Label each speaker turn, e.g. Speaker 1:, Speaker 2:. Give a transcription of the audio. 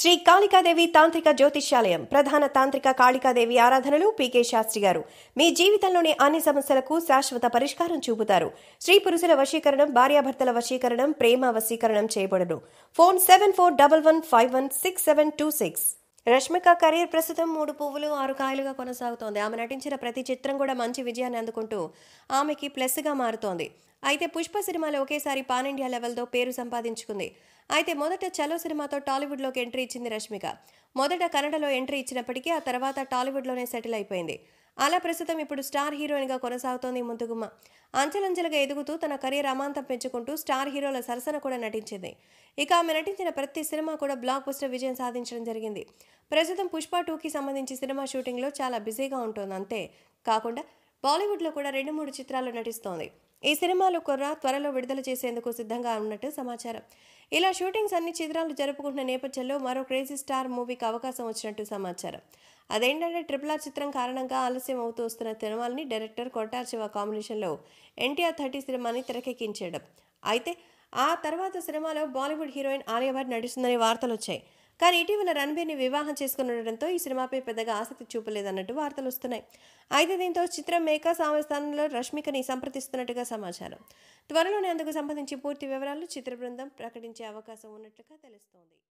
Speaker 1: శ్రీ కాళికాదేవి తాంత్రిక జ్యోతిష్యాలయం ప్రధాన తాంత్రిక కాళికాదేవి ఆరాధనలు పీకే శాస్త్రి గారు మీ జీవితంలోని అన్ని సమస్యలకు శాశ్వత పరిష్కారం చూపుతారు స్త్రీ పురుషుల వశీకరణం భార్యాభర్తల వశీకరణం ప్రేమ వశీకరణం చేయబడను phone seven four double one five one six seven two six Rashmika career ప్రస్తుతం మూడు పువ్వులు ఆరు కాయలుగా కొనసాగుతోంది ఆమె నటించిన ప్రతి చిత్రం కూడా మంచి విజయాన్ని అందుకుంటూ ఆమెకి ప్లస్గా మారుతోంది అయితే పుష్ప సినిమాలో ఒకేసారి పాన్ ఇండియా లెవెల్తో పేరు సంపాదించుకుంది అయితే మొదట చలో సినిమాతో టాలీవుడ్లోకి ఎంట్రీ ఇచ్చింది రష్మిక మొదట కన్నడలో ఎంట్రీ ఇచ్చినప్పటికీ ఆ తర్వాత టాలీవుడ్లోనే సెటిల్ అయిపోయింది అలా ప్రస్తుతం ఇప్పుడు స్టార్ హీరోయిన్గా కొనసాగుతోంది ముందుగుమ్మ అంచెలంచెలుగా ఎదుగుతూ తన కరీర్ అమాంతం పెంచుకుంటూ స్టార్ హీరోల సరసన కూడా నటించింది ఇక ఆమె నటించిన ప్రతి సినిమా కూడా బ్లాక్ బస్టర్ విజయం సాధించడం జరిగింది ప్రస్తుతం పుష్ప టూకి సంబంధించి సినిమా షూటింగ్లో చాలా బిజీగా ఉంటుంది అంతే కాకుండా బాలీవుడ్లో కూడా రెండు మూడు చిత్రాల్లో నటిస్తోంది ఈ సినిమాలో కుర్ర త్వరలో విడుదల చేసేందుకు సిద్ధంగా ఉన్నట్టు సమాచారం ఇలా షూటింగ్స్ అన్ని చిత్రాలు జరుపుకుంటున్న నేపథ్యంలో మరో క్రేజీ స్టార్ మూవీకి అవకాశం వచ్చినట్టు సమాచారం అదేంటంటే ట్రిపుల్ ఆర్ చిత్రం కారణంగా ఆలస్యం అవుతూ వస్తున్న సినిమాల్ని డైరెక్టర్ కొట్టార్ శివ కాంబినేషన్లో ఎన్టీఆర్ థర్టీ సినిమాని తెరకెక్కించడం అయితే ఆ తర్వాత సినిమాలో బాలీవుడ్ హీరోయిన్ ఆలియా భట్ నటిస్తుందనే వార్తలు వచ్చాయి కానీ ఇటీవల రణబీర్ని వివాహం చేసుకునడంతో ఈ సినిమాపై పెద్దగా ఆసక్తి చూపలేదన్నట్టు వార్తలు వస్తున్నాయి అయితే దీంతో చిత్రం మేకా సామస్థానంలో రష్మికని సంప్రదిస్తున్నట్టుగా సమాచారం త్వరలోనే అందుకు సంబంధించి పూర్తి వివరాలు చిత్ర బృందం ప్రకటించే అవకాశం ఉన్నట్లుగా తెలుస్తోంది